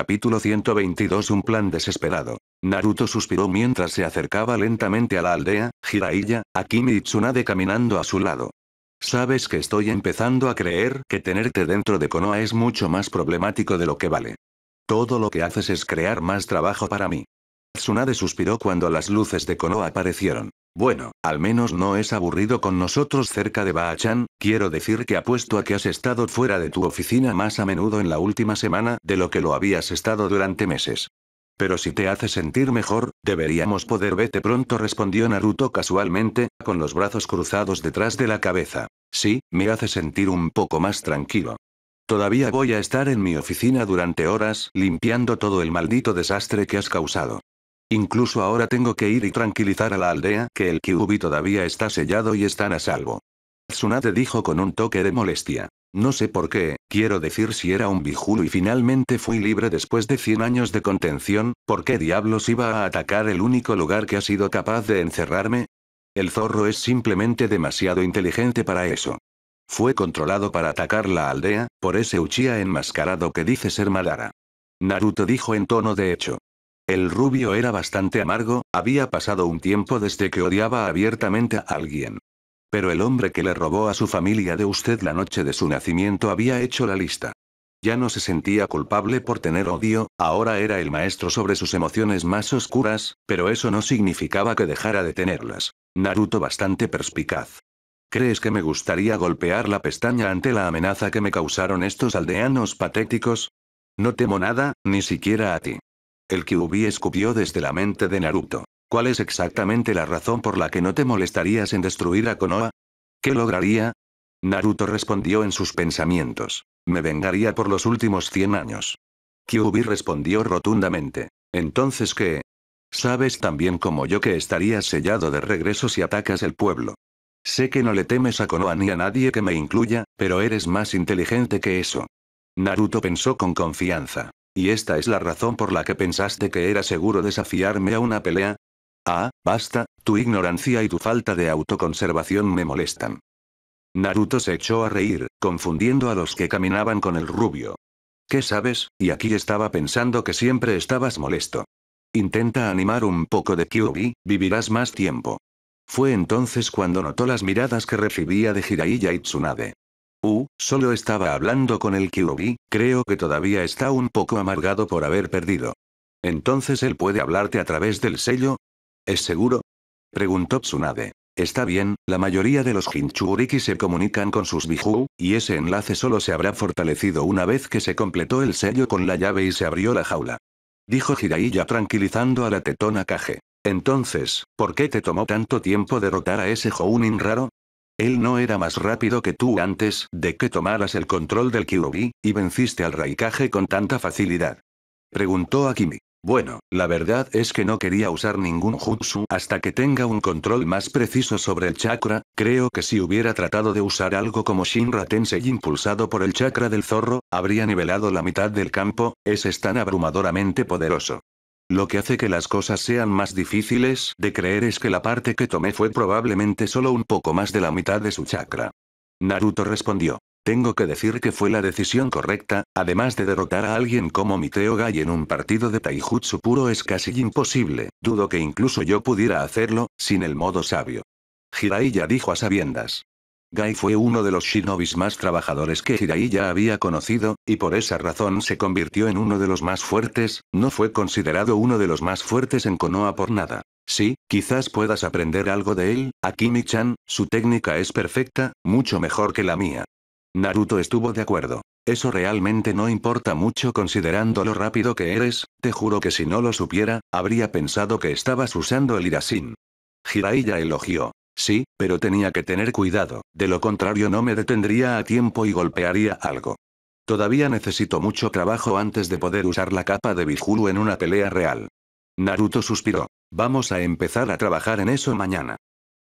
Capítulo 122 Un plan desesperado. Naruto suspiró mientras se acercaba lentamente a la aldea, Jiraiya, Akimi y Tsunade caminando a su lado. Sabes que estoy empezando a creer que tenerte dentro de Konoha es mucho más problemático de lo que vale. Todo lo que haces es crear más trabajo para mí. Tsunade suspiró cuando las luces de Konoha aparecieron. Bueno, al menos no es aburrido con nosotros cerca de Baachan, quiero decir que apuesto a que has estado fuera de tu oficina más a menudo en la última semana de lo que lo habías estado durante meses. Pero si te hace sentir mejor, deberíamos poder verte pronto, respondió Naruto casualmente, con los brazos cruzados detrás de la cabeza. Sí, me hace sentir un poco más tranquilo. Todavía voy a estar en mi oficina durante horas, limpiando todo el maldito desastre que has causado. Incluso ahora tengo que ir y tranquilizar a la aldea que el Kyubi todavía está sellado y están a salvo. Tsunade dijo con un toque de molestia. No sé por qué, quiero decir si era un bijulo y finalmente fui libre después de 100 años de contención, ¿por qué diablos iba a atacar el único lugar que ha sido capaz de encerrarme? El zorro es simplemente demasiado inteligente para eso. Fue controlado para atacar la aldea, por ese Uchiha enmascarado que dice ser Madara. Naruto dijo en tono de hecho. El rubio era bastante amargo, había pasado un tiempo desde que odiaba abiertamente a alguien. Pero el hombre que le robó a su familia de usted la noche de su nacimiento había hecho la lista. Ya no se sentía culpable por tener odio, ahora era el maestro sobre sus emociones más oscuras, pero eso no significaba que dejara de tenerlas. Naruto bastante perspicaz. ¿Crees que me gustaría golpear la pestaña ante la amenaza que me causaron estos aldeanos patéticos? No temo nada, ni siquiera a ti. El Kyuubi escupió desde la mente de Naruto. ¿Cuál es exactamente la razón por la que no te molestarías en destruir a Konoha? ¿Qué lograría? Naruto respondió en sus pensamientos. Me vengaría por los últimos 100 años. Kyuubi respondió rotundamente. Entonces qué? Sabes tan bien como yo que estarías sellado de regreso si atacas el pueblo. Sé que no le temes a Konoha ni a nadie que me incluya, pero eres más inteligente que eso. Naruto pensó con confianza. ¿Y esta es la razón por la que pensaste que era seguro desafiarme a una pelea? Ah, basta, tu ignorancia y tu falta de autoconservación me molestan. Naruto se echó a reír, confundiendo a los que caminaban con el rubio. ¿Qué sabes? Y aquí estaba pensando que siempre estabas molesto. Intenta animar un poco de Kyuubi, vivirás más tiempo. Fue entonces cuando notó las miradas que recibía de Hiraiya y Tsunade. Uh, solo estaba hablando con el Kyuubi, creo que todavía está un poco amargado por haber perdido. Entonces él puede hablarte a través del sello? ¿Es seguro? Preguntó Tsunade. Está bien, la mayoría de los Jinchuriki se comunican con sus Biju, y ese enlace solo se habrá fortalecido una vez que se completó el sello con la llave y se abrió la jaula. Dijo Hiraiya tranquilizando a la tetona Kage. Entonces, ¿por qué te tomó tanto tiempo derrotar a ese Jounin raro? Él no era más rápido que tú antes de que tomaras el control del Kyuubi, y venciste al Raikage con tanta facilidad. Preguntó Akimi. Bueno, la verdad es que no quería usar ningún jutsu hasta que tenga un control más preciso sobre el chakra, creo que si hubiera tratado de usar algo como Shinra Tensei impulsado por el chakra del zorro, habría nivelado la mitad del campo, ese es tan abrumadoramente poderoso. Lo que hace que las cosas sean más difíciles de creer es que la parte que tomé fue probablemente solo un poco más de la mitad de su chakra. Naruto respondió. Tengo que decir que fue la decisión correcta, además de derrotar a alguien como Miteo Gai en un partido de taijutsu puro es casi imposible, dudo que incluso yo pudiera hacerlo, sin el modo sabio. Jiraiya dijo a sabiendas. Gai fue uno de los shinobis más trabajadores que Hirai ya había conocido, y por esa razón se convirtió en uno de los más fuertes, no fue considerado uno de los más fuertes en Konoha por nada. Sí, quizás puedas aprender algo de él, Akimi-chan, su técnica es perfecta, mucho mejor que la mía. Naruto estuvo de acuerdo. Eso realmente no importa mucho considerando lo rápido que eres, te juro que si no lo supiera, habría pensado que estabas usando el Irasin. Jiraiya elogió. Sí, pero tenía que tener cuidado, de lo contrario no me detendría a tiempo y golpearía algo. Todavía necesito mucho trabajo antes de poder usar la capa de Bijuru en una pelea real. Naruto suspiró. Vamos a empezar a trabajar en eso mañana.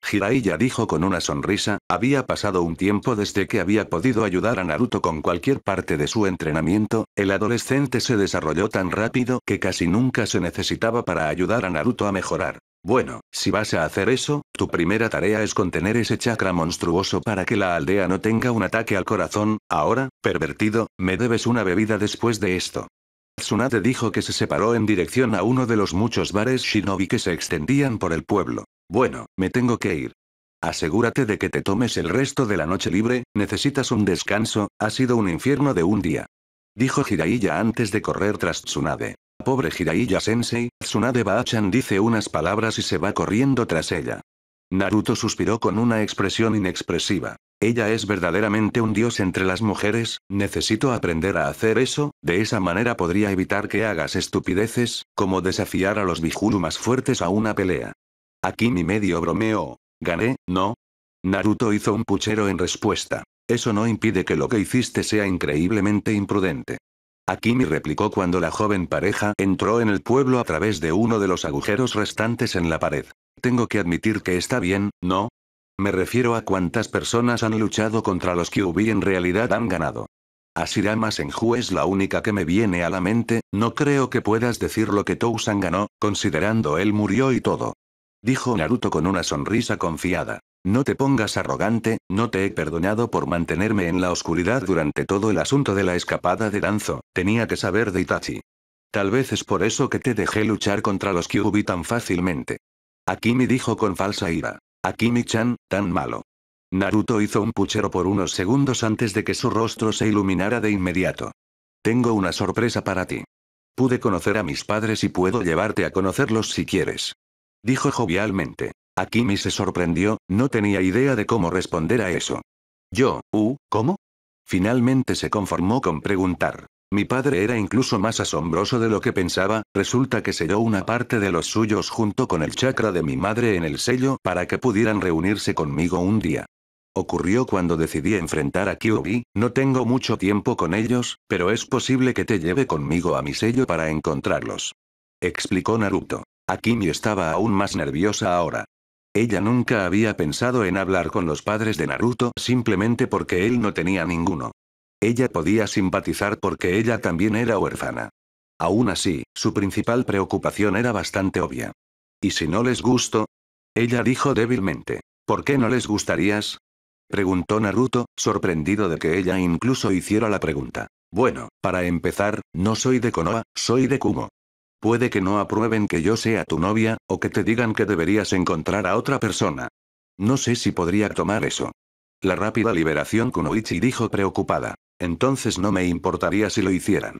Jiraiya dijo con una sonrisa, había pasado un tiempo desde que había podido ayudar a Naruto con cualquier parte de su entrenamiento, el adolescente se desarrolló tan rápido que casi nunca se necesitaba para ayudar a Naruto a mejorar. Bueno, si vas a hacer eso, tu primera tarea es contener ese chakra monstruoso para que la aldea no tenga un ataque al corazón, ahora, pervertido, me debes una bebida después de esto. Tsunade dijo que se separó en dirección a uno de los muchos bares shinobi que se extendían por el pueblo. Bueno, me tengo que ir. Asegúrate de que te tomes el resto de la noche libre, necesitas un descanso, ha sido un infierno de un día. Dijo Jiraiya antes de correr tras Tsunade. Pobre Jiraiya sensei, Tsunade Bachan dice unas palabras y se va corriendo tras ella. Naruto suspiró con una expresión inexpresiva. Ella es verdaderamente un dios entre las mujeres, necesito aprender a hacer eso, de esa manera podría evitar que hagas estupideces, como desafiar a los Bijuru más fuertes a una pelea. Aquí mi medio bromeó. Gané, ¿no? Naruto hizo un puchero en respuesta. Eso no impide que lo que hiciste sea increíblemente imprudente me replicó cuando la joven pareja entró en el pueblo a través de uno de los agujeros restantes en la pared. Tengo que admitir que está bien, ¿no? Me refiero a cuántas personas han luchado contra los que y en realidad han ganado. Asirama Senju es la única que me viene a la mente, no creo que puedas decir lo que Tousan ganó, considerando él murió y todo dijo Naruto con una sonrisa confiada. No te pongas arrogante, no te he perdonado por mantenerme en la oscuridad durante todo el asunto de la escapada de Danzo, tenía que saber de Itachi. Tal vez es por eso que te dejé luchar contra los Kyuubi tan fácilmente. Akimi dijo con falsa ira. Akimi-chan, tan malo. Naruto hizo un puchero por unos segundos antes de que su rostro se iluminara de inmediato. Tengo una sorpresa para ti. Pude conocer a mis padres y puedo llevarte a conocerlos si quieres dijo jovialmente. Akimi se sorprendió, no tenía idea de cómo responder a eso. Yo, uh, ¿cómo? Finalmente se conformó con preguntar. Mi padre era incluso más asombroso de lo que pensaba, resulta que selló una parte de los suyos junto con el chakra de mi madre en el sello para que pudieran reunirse conmigo un día. Ocurrió cuando decidí enfrentar a Kyubi, no tengo mucho tiempo con ellos, pero es posible que te lleve conmigo a mi sello para encontrarlos. Explicó Naruto. Akimi estaba aún más nerviosa ahora. Ella nunca había pensado en hablar con los padres de Naruto simplemente porque él no tenía ninguno. Ella podía simpatizar porque ella también era huérfana. Aún así, su principal preocupación era bastante obvia. ¿Y si no les gusto? Ella dijo débilmente. ¿Por qué no les gustarías? Preguntó Naruto, sorprendido de que ella incluso hiciera la pregunta. Bueno, para empezar, no soy de Konoha, soy de Kumo. Puede que no aprueben que yo sea tu novia, o que te digan que deberías encontrar a otra persona. No sé si podría tomar eso. La rápida liberación Kunoichi dijo preocupada. Entonces no me importaría si lo hicieran.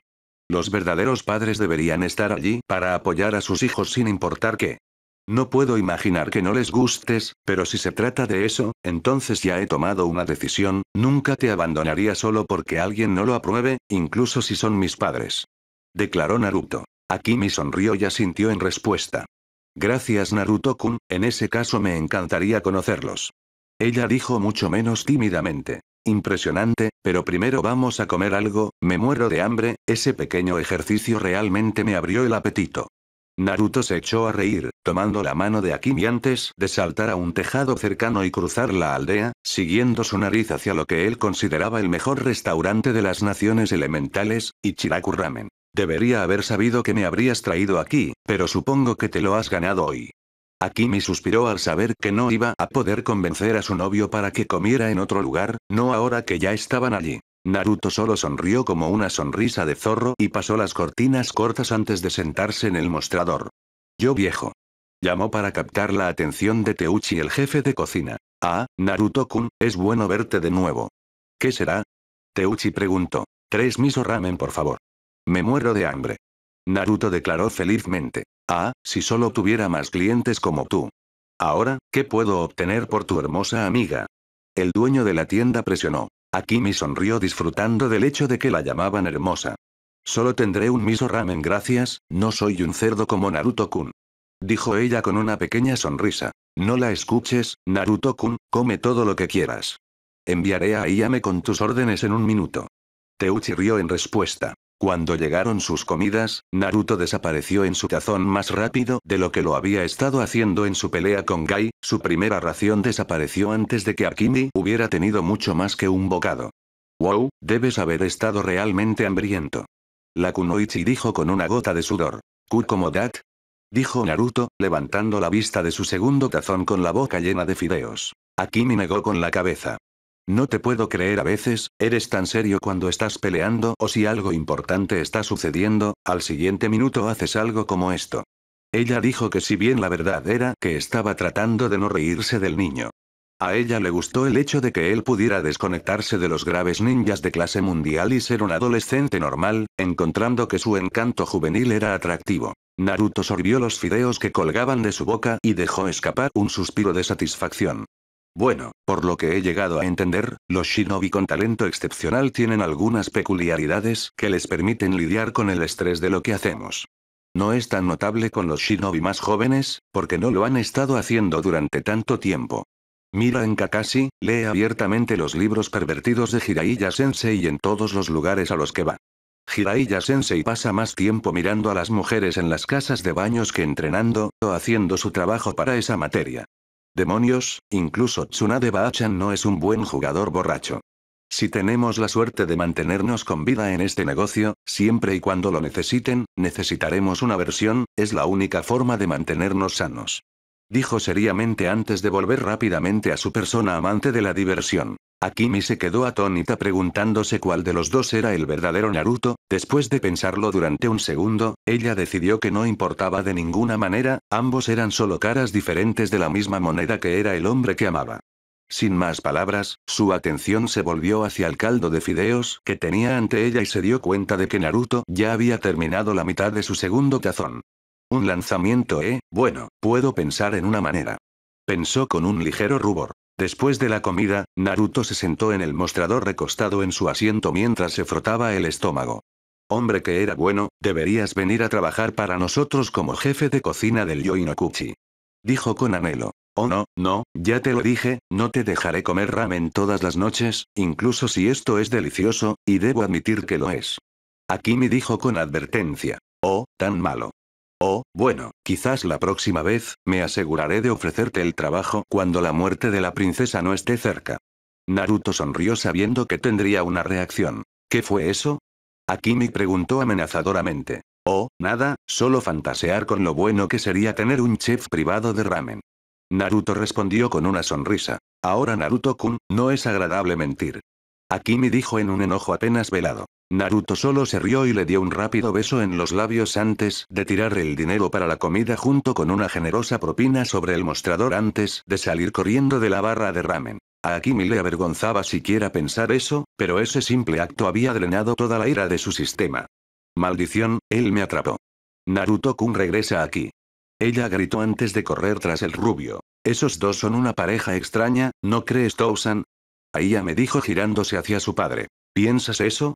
Los verdaderos padres deberían estar allí para apoyar a sus hijos sin importar qué. No puedo imaginar que no les gustes, pero si se trata de eso, entonces ya he tomado una decisión, nunca te abandonaría solo porque alguien no lo apruebe, incluso si son mis padres. Declaró Naruto. Akimi sonrió y asintió en respuesta. Gracias Naruto-kun, en ese caso me encantaría conocerlos. Ella dijo mucho menos tímidamente. Impresionante, pero primero vamos a comer algo, me muero de hambre, ese pequeño ejercicio realmente me abrió el apetito. Naruto se echó a reír, tomando la mano de Akimi antes de saltar a un tejado cercano y cruzar la aldea, siguiendo su nariz hacia lo que él consideraba el mejor restaurante de las naciones elementales, Ichiraku Ramen. Debería haber sabido que me habrías traído aquí, pero supongo que te lo has ganado hoy. Akimi suspiró al saber que no iba a poder convencer a su novio para que comiera en otro lugar, no ahora que ya estaban allí. Naruto solo sonrió como una sonrisa de zorro y pasó las cortinas cortas antes de sentarse en el mostrador. Yo viejo. Llamó para captar la atención de Teuchi el jefe de cocina. Ah, Naruto-kun, es bueno verte de nuevo. ¿Qué será? Teuchi preguntó. Tres miso ramen por favor. Me muero de hambre. Naruto declaró felizmente. Ah, si solo tuviera más clientes como tú. Ahora, ¿qué puedo obtener por tu hermosa amiga? El dueño de la tienda presionó. Akimi sonrió disfrutando del hecho de que la llamaban hermosa. Solo tendré un miso ramen gracias, no soy un cerdo como Naruto-kun. Dijo ella con una pequeña sonrisa. No la escuches, Naruto-kun, come todo lo que quieras. Enviaré a Ayame con tus órdenes en un minuto. Teuchi rió en respuesta. Cuando llegaron sus comidas, Naruto desapareció en su tazón más rápido de lo que lo había estado haciendo en su pelea con Gai, su primera ración desapareció antes de que Akimi hubiera tenido mucho más que un bocado. Wow, debes haber estado realmente hambriento. La Kunoichi dijo con una gota de sudor. dat? Dijo Naruto, levantando la vista de su segundo tazón con la boca llena de fideos. Akimi negó con la cabeza. No te puedo creer a veces, eres tan serio cuando estás peleando o si algo importante está sucediendo, al siguiente minuto haces algo como esto. Ella dijo que si bien la verdad era que estaba tratando de no reírse del niño. A ella le gustó el hecho de que él pudiera desconectarse de los graves ninjas de clase mundial y ser un adolescente normal, encontrando que su encanto juvenil era atractivo. Naruto sorbió los fideos que colgaban de su boca y dejó escapar un suspiro de satisfacción. Bueno, por lo que he llegado a entender, los shinobi con talento excepcional tienen algunas peculiaridades que les permiten lidiar con el estrés de lo que hacemos. No es tan notable con los shinobi más jóvenes, porque no lo han estado haciendo durante tanto tiempo. Mira en Kakashi, lee abiertamente los libros pervertidos de Jiraiya Sensei en todos los lugares a los que va. Jiraiya Sensei pasa más tiempo mirando a las mujeres en las casas de baños que entrenando o haciendo su trabajo para esa materia. Demonios, incluso Tsunade Baachan no es un buen jugador borracho. Si tenemos la suerte de mantenernos con vida en este negocio, siempre y cuando lo necesiten, necesitaremos una versión, es la única forma de mantenernos sanos. Dijo seriamente antes de volver rápidamente a su persona amante de la diversión. Akimi se quedó atónita preguntándose cuál de los dos era el verdadero Naruto, después de pensarlo durante un segundo, ella decidió que no importaba de ninguna manera, ambos eran solo caras diferentes de la misma moneda que era el hombre que amaba. Sin más palabras, su atención se volvió hacia el caldo de fideos que tenía ante ella y se dio cuenta de que Naruto ya había terminado la mitad de su segundo tazón. Un lanzamiento, ¿eh? Bueno, puedo pensar en una manera. Pensó con un ligero rubor. Después de la comida, Naruto se sentó en el mostrador recostado en su asiento mientras se frotaba el estómago. Hombre que era bueno, deberías venir a trabajar para nosotros como jefe de cocina del Yoinokuchi. Dijo con anhelo. Oh no, no, ya te lo dije, no te dejaré comer ramen todas las noches, incluso si esto es delicioso, y debo admitir que lo es. Akimi dijo con advertencia. Oh, tan malo. Oh, bueno, quizás la próxima vez, me aseguraré de ofrecerte el trabajo cuando la muerte de la princesa no esté cerca. Naruto sonrió sabiendo que tendría una reacción. ¿Qué fue eso? Akimi preguntó amenazadoramente. Oh, nada, solo fantasear con lo bueno que sería tener un chef privado de ramen. Naruto respondió con una sonrisa. Ahora Naruto-kun, no es agradable mentir. Akimi dijo en un enojo apenas velado. Naruto solo se rió y le dio un rápido beso en los labios antes de tirar el dinero para la comida junto con una generosa propina sobre el mostrador antes de salir corriendo de la barra de ramen. A Akimi le avergonzaba siquiera pensar eso, pero ese simple acto había drenado toda la ira de su sistema. Maldición, él me atrapó. Naruto-kun regresa aquí. Ella gritó antes de correr tras el rubio. Esos dos son una pareja extraña, ¿no crees Tousan? ella me dijo girándose hacia su padre. ¿Piensas eso?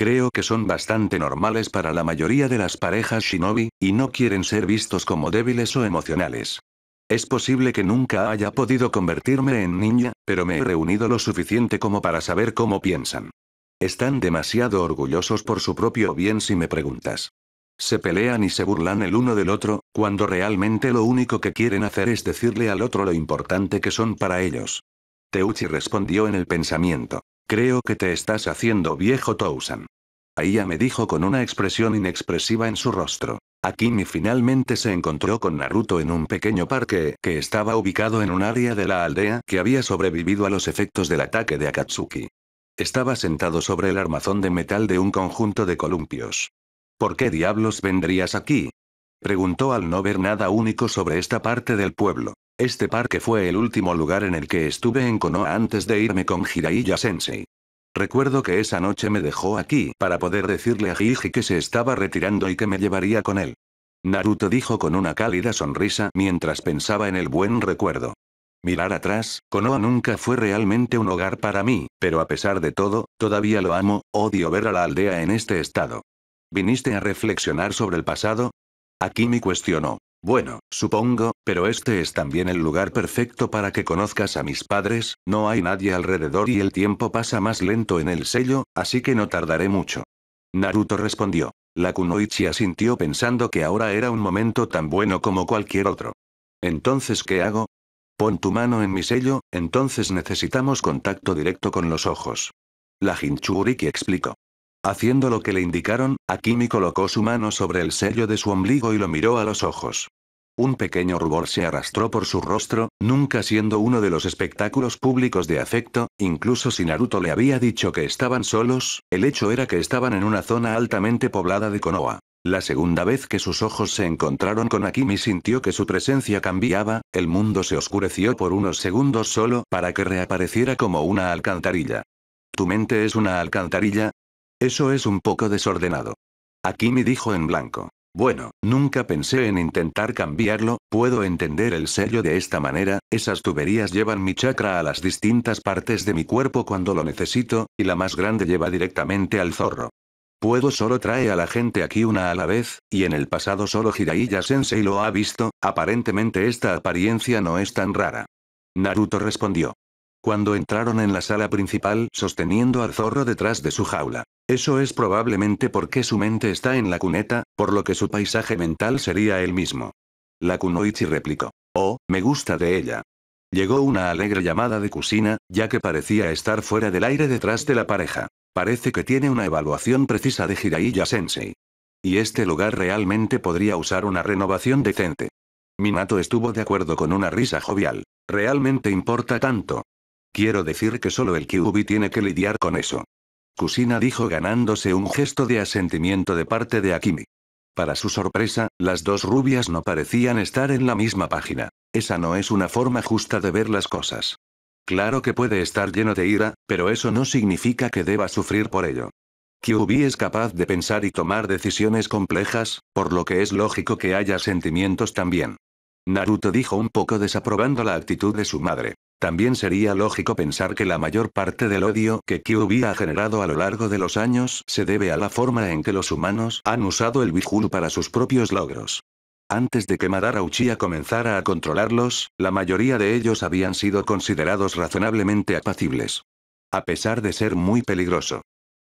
Creo que son bastante normales para la mayoría de las parejas shinobi, y no quieren ser vistos como débiles o emocionales. Es posible que nunca haya podido convertirme en niña, pero me he reunido lo suficiente como para saber cómo piensan. Están demasiado orgullosos por su propio bien si me preguntas. Se pelean y se burlan el uno del otro, cuando realmente lo único que quieren hacer es decirle al otro lo importante que son para ellos. Teuchi respondió en el pensamiento. Creo que te estás haciendo viejo Tousan. Aia me dijo con una expresión inexpresiva en su rostro. Akimi finalmente se encontró con Naruto en un pequeño parque que estaba ubicado en un área de la aldea que había sobrevivido a los efectos del ataque de Akatsuki. Estaba sentado sobre el armazón de metal de un conjunto de columpios. ¿Por qué diablos vendrías aquí? Preguntó al no ver nada único sobre esta parte del pueblo. Este parque fue el último lugar en el que estuve en Konoha antes de irme con hiraiya Sensei. Recuerdo que esa noche me dejó aquí para poder decirle a Hiji que se estaba retirando y que me llevaría con él. Naruto dijo con una cálida sonrisa mientras pensaba en el buen recuerdo. Mirar atrás, Konoha nunca fue realmente un hogar para mí, pero a pesar de todo, todavía lo amo, odio ver a la aldea en este estado. ¿Viniste a reflexionar sobre el pasado? Aquí me cuestionó. Bueno, supongo, pero este es también el lugar perfecto para que conozcas a mis padres, no hay nadie alrededor y el tiempo pasa más lento en el sello, así que no tardaré mucho. Naruto respondió. La Kunoichi asintió pensando que ahora era un momento tan bueno como cualquier otro. Entonces, ¿qué hago? Pon tu mano en mi sello, entonces necesitamos contacto directo con los ojos. La Hinchuriki explicó. Haciendo lo que le indicaron, Akimi colocó su mano sobre el sello de su ombligo y lo miró a los ojos. Un pequeño rubor se arrastró por su rostro, nunca siendo uno de los espectáculos públicos de afecto, incluso si Naruto le había dicho que estaban solos, el hecho era que estaban en una zona altamente poblada de Konoha. La segunda vez que sus ojos se encontraron con Akimi sintió que su presencia cambiaba, el mundo se oscureció por unos segundos solo para que reapareciera como una alcantarilla. ¿Tu mente es una alcantarilla? Eso es un poco desordenado. Akimi dijo en blanco. Bueno, nunca pensé en intentar cambiarlo, puedo entender el sello de esta manera, esas tuberías llevan mi chakra a las distintas partes de mi cuerpo cuando lo necesito, y la más grande lleva directamente al zorro. Puedo solo trae a la gente aquí una a la vez, y en el pasado solo Hiraiya Sensei lo ha visto, aparentemente esta apariencia no es tan rara. Naruto respondió cuando entraron en la sala principal sosteniendo al zorro detrás de su jaula. Eso es probablemente porque su mente está en la cuneta, por lo que su paisaje mental sería el mismo. La Kunoichi replicó. Oh, me gusta de ella. Llegó una alegre llamada de Kusina, ya que parecía estar fuera del aire detrás de la pareja. Parece que tiene una evaluación precisa de Jiraiya Sensei. Y este lugar realmente podría usar una renovación decente. Minato estuvo de acuerdo con una risa jovial. ¿Realmente importa tanto? Quiero decir que solo el Kyubi tiene que lidiar con eso. Kusina dijo ganándose un gesto de asentimiento de parte de Akimi. Para su sorpresa, las dos rubias no parecían estar en la misma página. Esa no es una forma justa de ver las cosas. Claro que puede estar lleno de ira, pero eso no significa que deba sufrir por ello. Kyubi es capaz de pensar y tomar decisiones complejas, por lo que es lógico que haya sentimientos también. Naruto dijo un poco desaprobando la actitud de su madre. También sería lógico pensar que la mayor parte del odio que Kyuubi ha generado a lo largo de los años se debe a la forma en que los humanos han usado el Bijuu para sus propios logros. Antes de que Madara Uchiha comenzara a controlarlos, la mayoría de ellos habían sido considerados razonablemente apacibles. A pesar de ser muy peligroso.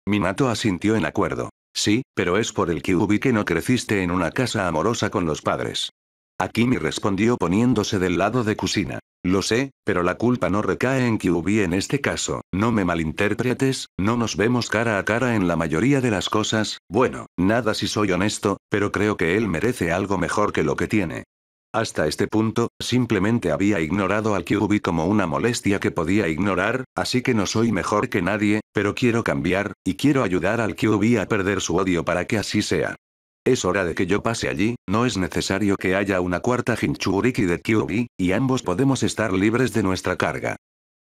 Minato asintió en acuerdo. Sí, pero es por el Kyuubi que no creciste en una casa amorosa con los padres. Akimi respondió poniéndose del lado de Kusina. Lo sé, pero la culpa no recae en QB en este caso, no me malinterpretes, no nos vemos cara a cara en la mayoría de las cosas, bueno, nada si soy honesto, pero creo que él merece algo mejor que lo que tiene. Hasta este punto, simplemente había ignorado al QB como una molestia que podía ignorar, así que no soy mejor que nadie, pero quiero cambiar, y quiero ayudar al QB a perder su odio para que así sea. Es hora de que yo pase allí, no es necesario que haya una cuarta Jinchuriki de Kyubi y ambos podemos estar libres de nuestra carga.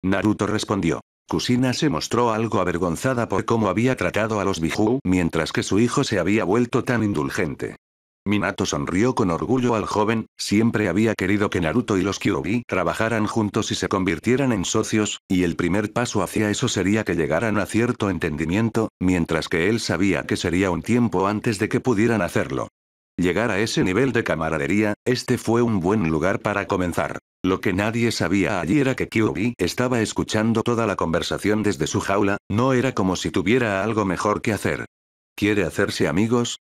Naruto respondió. Kusina se mostró algo avergonzada por cómo había tratado a los Bijuu mientras que su hijo se había vuelto tan indulgente. Minato sonrió con orgullo al joven, siempre había querido que Naruto y los Kyuubi trabajaran juntos y se convirtieran en socios, y el primer paso hacia eso sería que llegaran a cierto entendimiento, mientras que él sabía que sería un tiempo antes de que pudieran hacerlo. Llegar a ese nivel de camaradería, este fue un buen lugar para comenzar. Lo que nadie sabía allí era que Kyuubi estaba escuchando toda la conversación desde su jaula, no era como si tuviera algo mejor que hacer. ¿Quiere hacerse amigos?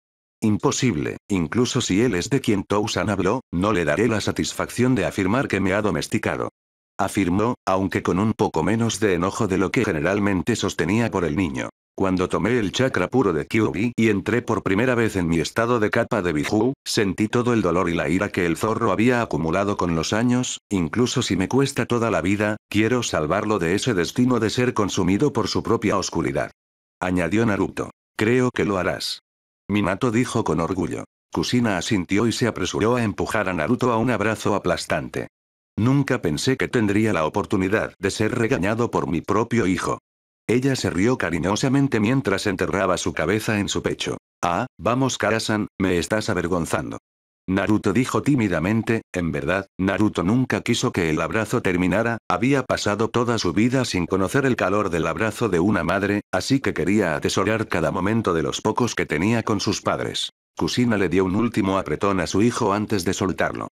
Imposible, incluso si él es de quien Tousan habló, no le daré la satisfacción de afirmar que me ha domesticado. Afirmó, aunque con un poco menos de enojo de lo que generalmente sostenía por el niño. Cuando tomé el chakra puro de Kyubi y entré por primera vez en mi estado de capa de Biju, sentí todo el dolor y la ira que el zorro había acumulado con los años, incluso si me cuesta toda la vida, quiero salvarlo de ese destino de ser consumido por su propia oscuridad. Añadió Naruto. Creo que lo harás. Minato dijo con orgullo. Kusina asintió y se apresuró a empujar a Naruto a un abrazo aplastante. Nunca pensé que tendría la oportunidad de ser regañado por mi propio hijo. Ella se rió cariñosamente mientras enterraba su cabeza en su pecho. Ah, vamos Karasan, me estás avergonzando. Naruto dijo tímidamente, en verdad, Naruto nunca quiso que el abrazo terminara, había pasado toda su vida sin conocer el calor del abrazo de una madre, así que quería atesorar cada momento de los pocos que tenía con sus padres. Kusina le dio un último apretón a su hijo antes de soltarlo.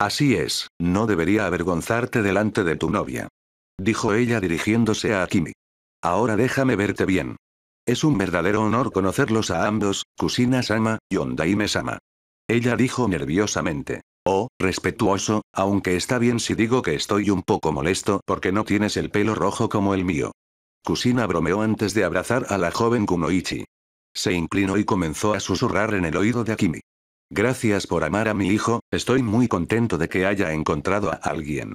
Así es, no debería avergonzarte delante de tu novia. Dijo ella dirigiéndose a Akimi. Ahora déjame verte bien. Es un verdadero honor conocerlos a ambos, Kusina-sama, y Ondaime-sama. Ella dijo nerviosamente. Oh, respetuoso, aunque está bien si digo que estoy un poco molesto porque no tienes el pelo rojo como el mío. Kusina bromeó antes de abrazar a la joven Kunoichi. Se inclinó y comenzó a susurrar en el oído de Akimi. Gracias por amar a mi hijo, estoy muy contento de que haya encontrado a alguien.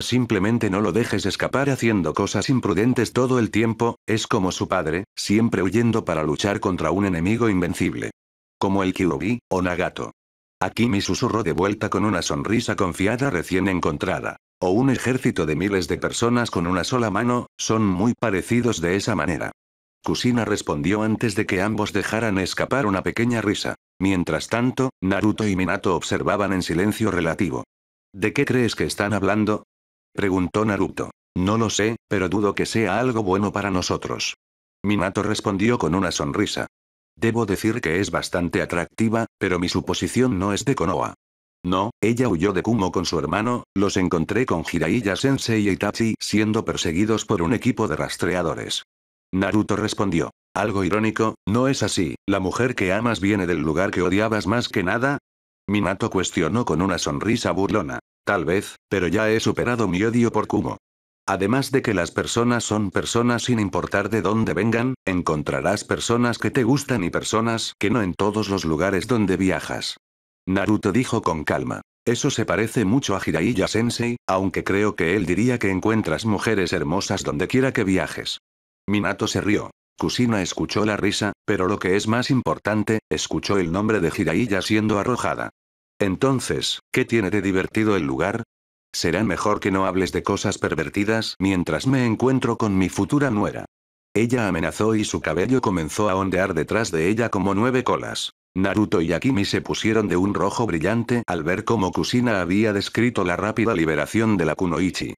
Simplemente no lo dejes escapar haciendo cosas imprudentes todo el tiempo, es como su padre, siempre huyendo para luchar contra un enemigo invencible como el Kyuubi, o Nagato. Akimi susurró de vuelta con una sonrisa confiada recién encontrada. O un ejército de miles de personas con una sola mano, son muy parecidos de esa manera. Kusina respondió antes de que ambos dejaran escapar una pequeña risa. Mientras tanto, Naruto y Minato observaban en silencio relativo. ¿De qué crees que están hablando? preguntó Naruto. No lo sé, pero dudo que sea algo bueno para nosotros. Minato respondió con una sonrisa. Debo decir que es bastante atractiva, pero mi suposición no es de Konoha. No, ella huyó de Kumo con su hermano, los encontré con Jiraiya Sensei y Itachi siendo perseguidos por un equipo de rastreadores. Naruto respondió. Algo irónico, no es así, la mujer que amas viene del lugar que odiabas más que nada. Minato cuestionó con una sonrisa burlona. Tal vez, pero ya he superado mi odio por Kumo. Además de que las personas son personas sin importar de dónde vengan, encontrarás personas que te gustan y personas que no en todos los lugares donde viajas. Naruto dijo con calma. Eso se parece mucho a Jiraiya Sensei, aunque creo que él diría que encuentras mujeres hermosas donde quiera que viajes. Minato se rió. Kusina escuchó la risa, pero lo que es más importante, escuchó el nombre de Jiraiya siendo arrojada. Entonces, ¿qué tiene de divertido el lugar? Será mejor que no hables de cosas pervertidas mientras me encuentro con mi futura nuera. Ella amenazó y su cabello comenzó a ondear detrás de ella como nueve colas. Naruto y Akimi se pusieron de un rojo brillante al ver cómo Kusina había descrito la rápida liberación de la Kunoichi.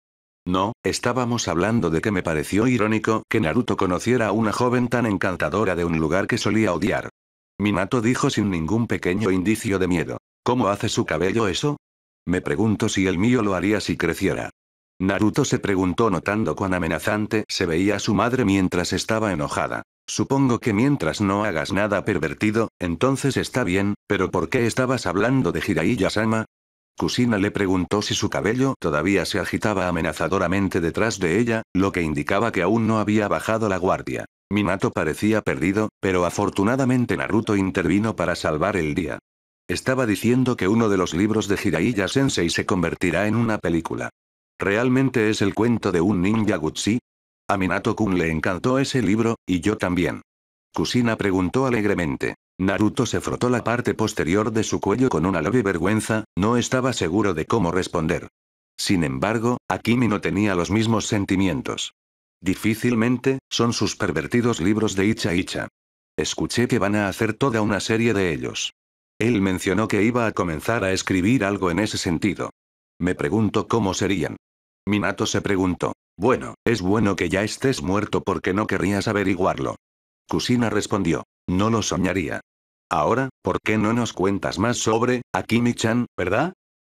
No, estábamos hablando de que me pareció irónico que Naruto conociera a una joven tan encantadora de un lugar que solía odiar. Minato dijo sin ningún pequeño indicio de miedo. ¿Cómo hace su cabello eso? Me pregunto si el mío lo haría si creciera. Naruto se preguntó notando cuán amenazante se veía su madre mientras estaba enojada. Supongo que mientras no hagas nada pervertido, entonces está bien, pero ¿por qué estabas hablando de hiraiya sama Kusina le preguntó si su cabello todavía se agitaba amenazadoramente detrás de ella, lo que indicaba que aún no había bajado la guardia. Minato parecía perdido, pero afortunadamente Naruto intervino para salvar el día. Estaba diciendo que uno de los libros de hiraiya Sensei se convertirá en una película. ¿Realmente es el cuento de un ninja Gutsi? A Minato-kun le encantó ese libro, y yo también. Kusina preguntó alegremente. Naruto se frotó la parte posterior de su cuello con una leve vergüenza, no estaba seguro de cómo responder. Sin embargo, Akimi no tenía los mismos sentimientos. Difícilmente, son sus pervertidos libros de Icha Icha. Escuché que van a hacer toda una serie de ellos. Él mencionó que iba a comenzar a escribir algo en ese sentido. Me pregunto cómo serían. Minato se preguntó. Bueno, es bueno que ya estés muerto porque no querrías averiguarlo. Kusina respondió. No lo soñaría. Ahora, ¿por qué no nos cuentas más sobre Akimi-chan, verdad?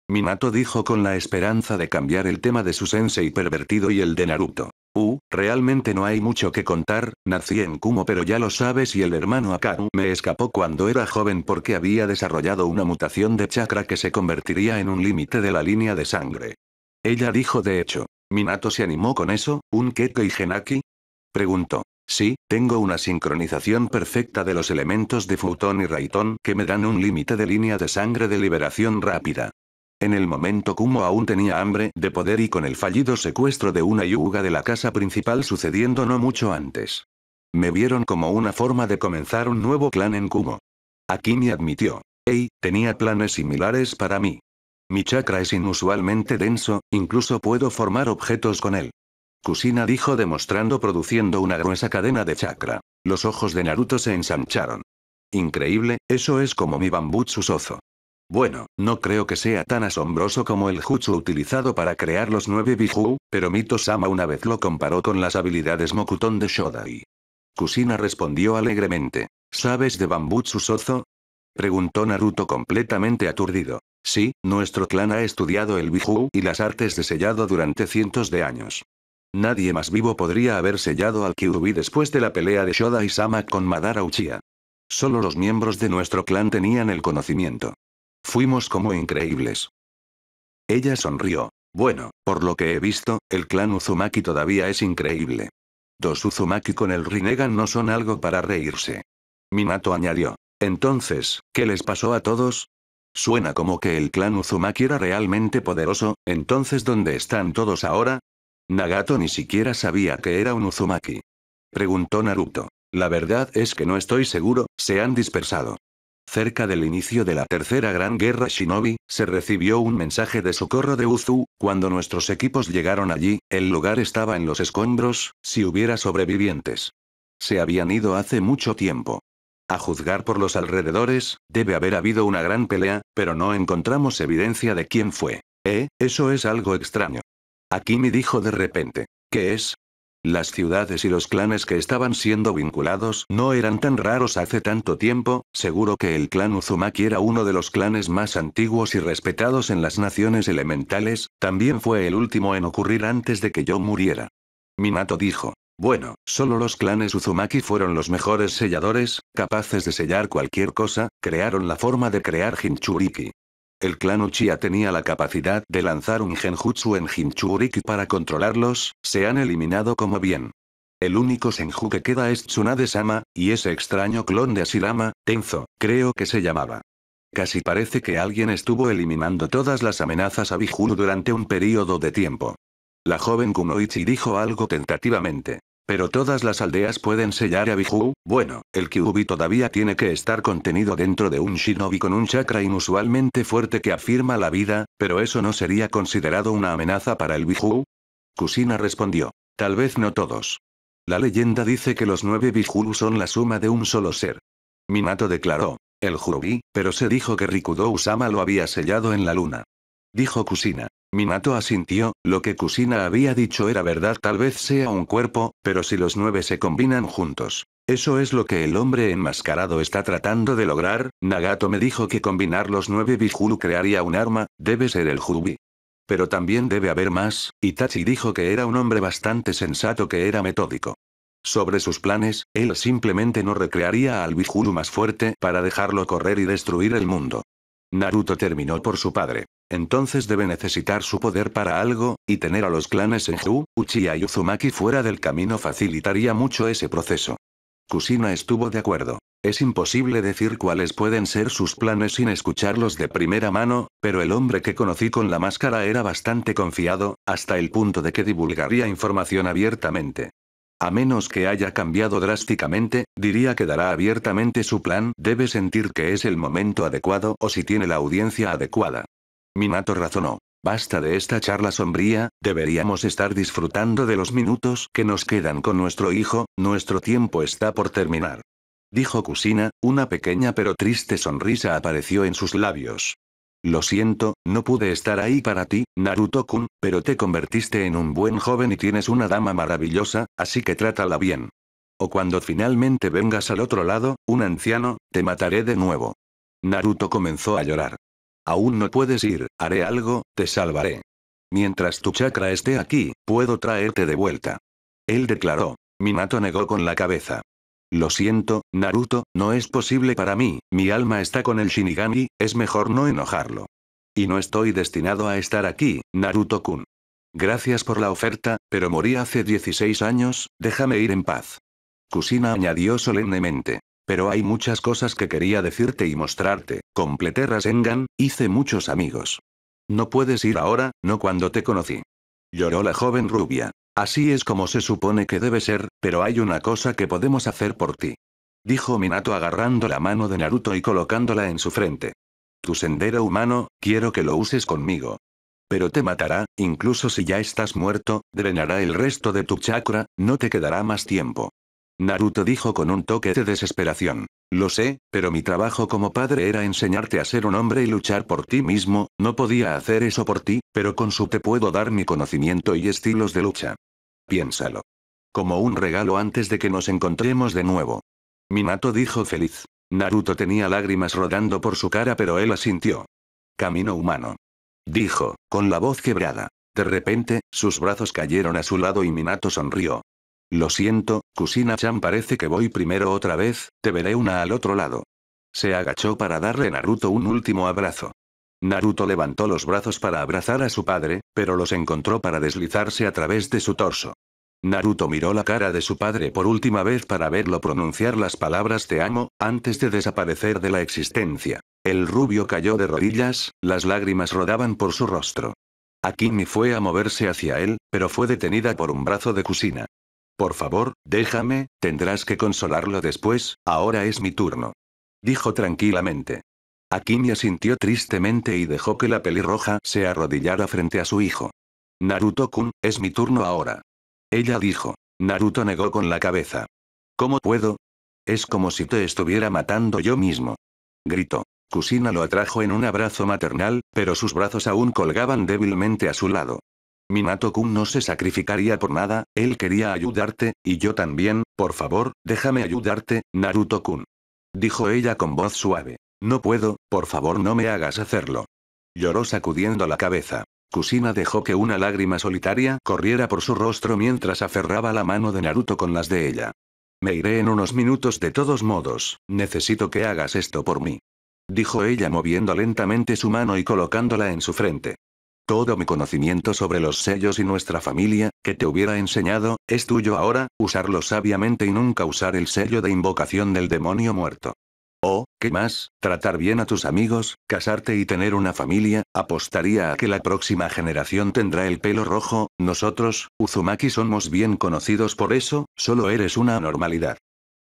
Minato dijo con la esperanza de cambiar el tema de su sensei pervertido y el de Naruto. Uh, realmente no hay mucho que contar, nací en Kumo pero ya lo sabes y el hermano Akaru me escapó cuando era joven porque había desarrollado una mutación de chakra que se convertiría en un límite de la línea de sangre. Ella dijo de hecho. ¿Minato se animó con eso, un Keke y Genaki? Preguntó. Sí, tengo una sincronización perfecta de los elementos de Futón y Raiton que me dan un límite de línea de sangre de liberación rápida. En el momento Kumo aún tenía hambre de poder y con el fallido secuestro de una yuga de la casa principal sucediendo no mucho antes. Me vieron como una forma de comenzar un nuevo clan en Kumo. Akimi admitió. Hey, tenía planes similares para mí. Mi chakra es inusualmente denso, incluso puedo formar objetos con él. Kusina dijo demostrando produciendo una gruesa cadena de chakra. Los ojos de Naruto se ensancharon. Increíble, eso es como mi su sozo. Bueno, no creo que sea tan asombroso como el jutsu utilizado para crear los nueve Biju, pero Mito-sama una vez lo comparó con las habilidades Mokuton de Shodai. Kusina respondió alegremente. ¿Sabes de Bambutsu Sozo? Preguntó Naruto completamente aturdido. Sí, nuestro clan ha estudiado el Biju y las artes de sellado durante cientos de años. Nadie más vivo podría haber sellado al Kyuubi después de la pelea de shodai Sama con Madara Uchiha. Solo los miembros de nuestro clan tenían el conocimiento. Fuimos como increíbles. Ella sonrió. Bueno, por lo que he visto, el clan Uzumaki todavía es increíble. Dos Uzumaki con el Rinnegan no son algo para reírse. Minato añadió. Entonces, ¿qué les pasó a todos? Suena como que el clan Uzumaki era realmente poderoso, entonces ¿dónde están todos ahora? Nagato ni siquiera sabía que era un Uzumaki. Preguntó Naruto. La verdad es que no estoy seguro, se han dispersado. Cerca del inicio de la Tercera Gran Guerra Shinobi, se recibió un mensaje de socorro de Uzu, cuando nuestros equipos llegaron allí, el lugar estaba en los escombros, si hubiera sobrevivientes. Se habían ido hace mucho tiempo. A juzgar por los alrededores, debe haber habido una gran pelea, pero no encontramos evidencia de quién fue. Eh, eso es algo extraño. Akimi dijo de repente. ¿Qué es? Las ciudades y los clanes que estaban siendo vinculados no eran tan raros hace tanto tiempo, seguro que el clan Uzumaki era uno de los clanes más antiguos y respetados en las naciones elementales, también fue el último en ocurrir antes de que yo muriera. Minato dijo. Bueno, solo los clanes Uzumaki fueron los mejores selladores, capaces de sellar cualquier cosa, crearon la forma de crear Hinchuriki. El clan Uchiha tenía la capacidad de lanzar un genjutsu en Jinchuriki para controlarlos, se han eliminado como bien. El único senju que queda es Tsunade-sama, y ese extraño clon de Asirama, Tenzo, creo que se llamaba. Casi parece que alguien estuvo eliminando todas las amenazas a Bijuru durante un periodo de tiempo. La joven Kunoichi dijo algo tentativamente. Pero todas las aldeas pueden sellar a Bijuu, bueno, el Kyubi todavía tiene que estar contenido dentro de un shinobi con un chakra inusualmente fuerte que afirma la vida, pero eso no sería considerado una amenaza para el Biju. Kusina respondió. Tal vez no todos. La leyenda dice que los nueve Bijuu son la suma de un solo ser. Minato declaró. El Jurubi, pero se dijo que Rikudo Usama lo había sellado en la luna. Dijo Kusina. Minato asintió, lo que Kusina había dicho era verdad tal vez sea un cuerpo, pero si los nueve se combinan juntos. Eso es lo que el hombre enmascarado está tratando de lograr, Nagato me dijo que combinar los nueve Bijuru crearía un arma, debe ser el Jubi. Pero también debe haber más, Itachi dijo que era un hombre bastante sensato que era metódico. Sobre sus planes, él simplemente no recrearía al Bijuru más fuerte para dejarlo correr y destruir el mundo. Naruto terminó por su padre entonces debe necesitar su poder para algo, y tener a los clanes Senju, Uchiha y Uzumaki fuera del camino facilitaría mucho ese proceso. Kusina estuvo de acuerdo. Es imposible decir cuáles pueden ser sus planes sin escucharlos de primera mano, pero el hombre que conocí con la máscara era bastante confiado, hasta el punto de que divulgaría información abiertamente. A menos que haya cambiado drásticamente, diría que dará abiertamente su plan. Debe sentir que es el momento adecuado o si tiene la audiencia adecuada. Minato razonó. Basta de esta charla sombría, deberíamos estar disfrutando de los minutos que nos quedan con nuestro hijo, nuestro tiempo está por terminar. Dijo Kusina, una pequeña pero triste sonrisa apareció en sus labios. Lo siento, no pude estar ahí para ti, Naruto-kun, pero te convertiste en un buen joven y tienes una dama maravillosa, así que trátala bien. O cuando finalmente vengas al otro lado, un anciano, te mataré de nuevo. Naruto comenzó a llorar. Aún no puedes ir, haré algo, te salvaré. Mientras tu chakra esté aquí, puedo traerte de vuelta. Él declaró. Minato negó con la cabeza. Lo siento, Naruto, no es posible para mí, mi alma está con el Shinigami, es mejor no enojarlo. Y no estoy destinado a estar aquí, Naruto-kun. Gracias por la oferta, pero morí hace 16 años, déjame ir en paz. Kusina añadió solemnemente. Pero hay muchas cosas que quería decirte y mostrarte. Completé Rasengan, hice muchos amigos. No puedes ir ahora, no cuando te conocí. Lloró la joven rubia. Así es como se supone que debe ser, pero hay una cosa que podemos hacer por ti. Dijo Minato agarrando la mano de Naruto y colocándola en su frente. Tu sendero humano, quiero que lo uses conmigo. Pero te matará, incluso si ya estás muerto, drenará el resto de tu chakra, no te quedará más tiempo. Naruto dijo con un toque de desesperación. Lo sé, pero mi trabajo como padre era enseñarte a ser un hombre y luchar por ti mismo, no podía hacer eso por ti, pero con su te puedo dar mi conocimiento y estilos de lucha. Piénsalo. Como un regalo antes de que nos encontremos de nuevo. Minato dijo feliz. Naruto tenía lágrimas rodando por su cara pero él asintió. Camino humano. Dijo, con la voz quebrada. De repente, sus brazos cayeron a su lado y Minato sonrió. Lo siento, Cusina Chan parece que voy primero otra vez, te veré una al otro lado. Se agachó para darle Naruto un último abrazo. Naruto levantó los brazos para abrazar a su padre, pero los encontró para deslizarse a través de su torso. Naruto miró la cara de su padre por última vez para verlo pronunciar las palabras te amo, antes de desaparecer de la existencia. El rubio cayó de rodillas, las lágrimas rodaban por su rostro. Akimi fue a moverse hacia él, pero fue detenida por un brazo de Kusina. Por favor, déjame, tendrás que consolarlo después, ahora es mi turno. Dijo tranquilamente. Akimi asintió tristemente y dejó que la pelirroja se arrodillara frente a su hijo. Naruto-kun, es mi turno ahora. Ella dijo. Naruto negó con la cabeza. ¿Cómo puedo? Es como si te estuviera matando yo mismo. Gritó. Kusina lo atrajo en un abrazo maternal, pero sus brazos aún colgaban débilmente a su lado. Minato-kun no se sacrificaría por nada, él quería ayudarte, y yo también, por favor, déjame ayudarte, Naruto-kun. Dijo ella con voz suave. No puedo, por favor no me hagas hacerlo. Lloró sacudiendo la cabeza. Kusina dejó que una lágrima solitaria corriera por su rostro mientras aferraba la mano de Naruto con las de ella. Me iré en unos minutos de todos modos, necesito que hagas esto por mí. Dijo ella moviendo lentamente su mano y colocándola en su frente todo mi conocimiento sobre los sellos y nuestra familia, que te hubiera enseñado, es tuyo ahora, usarlo sabiamente y nunca usar el sello de invocación del demonio muerto. O oh, ¿qué más? Tratar bien a tus amigos, casarte y tener una familia, apostaría a que la próxima generación tendrá el pelo rojo, nosotros, Uzumaki somos bien conocidos por eso, solo eres una anormalidad.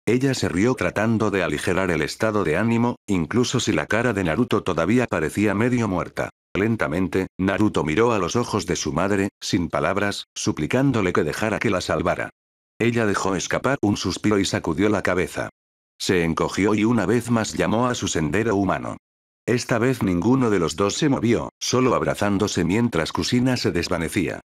Ella se rió tratando de aligerar el estado de ánimo, incluso si la cara de Naruto todavía parecía medio muerta. Lentamente, Naruto miró a los ojos de su madre, sin palabras, suplicándole que dejara que la salvara. Ella dejó escapar un suspiro y sacudió la cabeza. Se encogió y una vez más llamó a su sendero humano. Esta vez ninguno de los dos se movió, solo abrazándose mientras Kusina se desvanecía.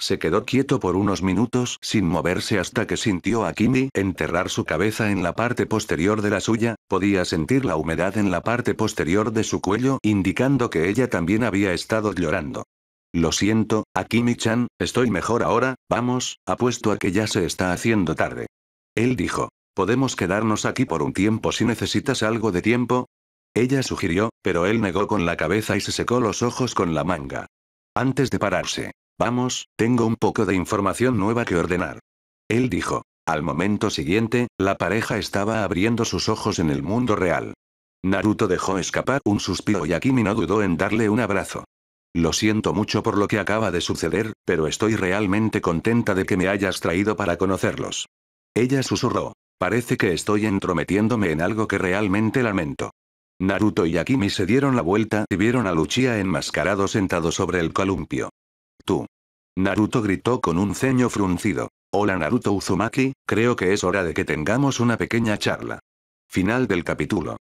Se quedó quieto por unos minutos sin moverse hasta que sintió a Kimi enterrar su cabeza en la parte posterior de la suya, podía sentir la humedad en la parte posterior de su cuello indicando que ella también había estado llorando. Lo siento, Akimi-chan, estoy mejor ahora, vamos, apuesto a que ya se está haciendo tarde. Él dijo. ¿Podemos quedarnos aquí por un tiempo si necesitas algo de tiempo? Ella sugirió, pero él negó con la cabeza y se secó los ojos con la manga. Antes de pararse. Vamos, tengo un poco de información nueva que ordenar. Él dijo. Al momento siguiente, la pareja estaba abriendo sus ojos en el mundo real. Naruto dejó escapar un suspiro y Akimi no dudó en darle un abrazo. Lo siento mucho por lo que acaba de suceder, pero estoy realmente contenta de que me hayas traído para conocerlos. Ella susurró. Parece que estoy entrometiéndome en algo que realmente lamento. Naruto y Akimi se dieron la vuelta y vieron a Luchia enmascarado sentado sobre el columpio. Tú. Naruto gritó con un ceño fruncido. Hola Naruto Uzumaki, creo que es hora de que tengamos una pequeña charla. Final del capítulo.